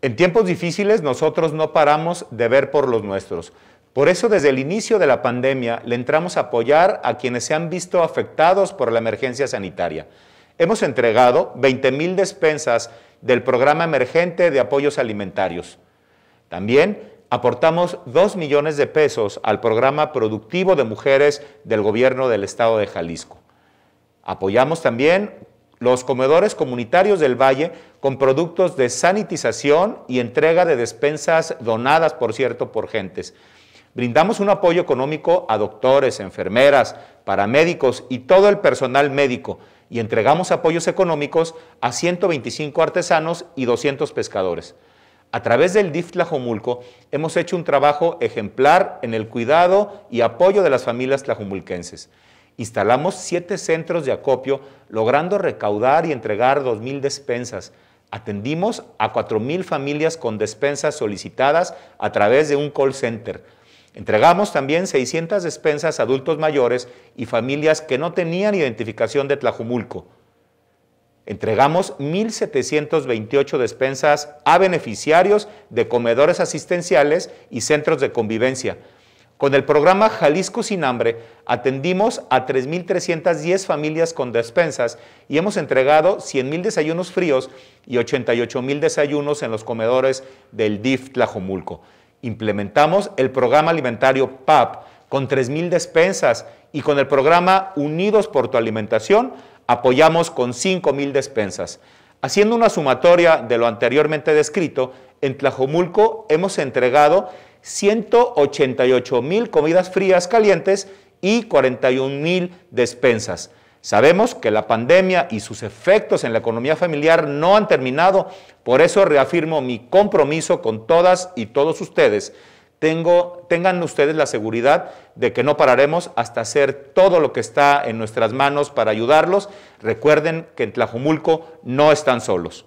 En tiempos difíciles nosotros no paramos de ver por los nuestros. Por eso desde el inicio de la pandemia le entramos a apoyar a quienes se han visto afectados por la emergencia sanitaria. Hemos entregado 20.000 despensas del programa emergente de apoyos alimentarios. También aportamos 2 millones de pesos al programa productivo de mujeres del gobierno del estado de Jalisco. Apoyamos también los comedores comunitarios del Valle con productos de sanitización y entrega de despensas donadas, por cierto, por gentes. Brindamos un apoyo económico a doctores, enfermeras, paramédicos y todo el personal médico y entregamos apoyos económicos a 125 artesanos y 200 pescadores. A través del DIF Tlajomulco hemos hecho un trabajo ejemplar en el cuidado y apoyo de las familias tlajomulquenses. Instalamos siete centros de acopio, logrando recaudar y entregar 2.000 despensas. Atendimos a 4.000 familias con despensas solicitadas a través de un call center. Entregamos también 600 despensas a adultos mayores y familias que no tenían identificación de Tlajumulco. Entregamos 1.728 despensas a beneficiarios de comedores asistenciales y centros de convivencia, con el programa Jalisco sin hambre atendimos a 3.310 familias con despensas y hemos entregado 100.000 desayunos fríos y 88.000 desayunos en los comedores del DIF Tlajomulco. Implementamos el programa alimentario PAP con 3.000 despensas y con el programa Unidos por tu alimentación apoyamos con 5.000 despensas. Haciendo una sumatoria de lo anteriormente descrito, en Tlajomulco hemos entregado 188 mil comidas frías calientes y 41 mil despensas. Sabemos que la pandemia y sus efectos en la economía familiar no han terminado, por eso reafirmo mi compromiso con todas y todos ustedes. Tengo, tengan ustedes la seguridad de que no pararemos hasta hacer todo lo que está en nuestras manos para ayudarlos. Recuerden que en Tlajumulco no están solos.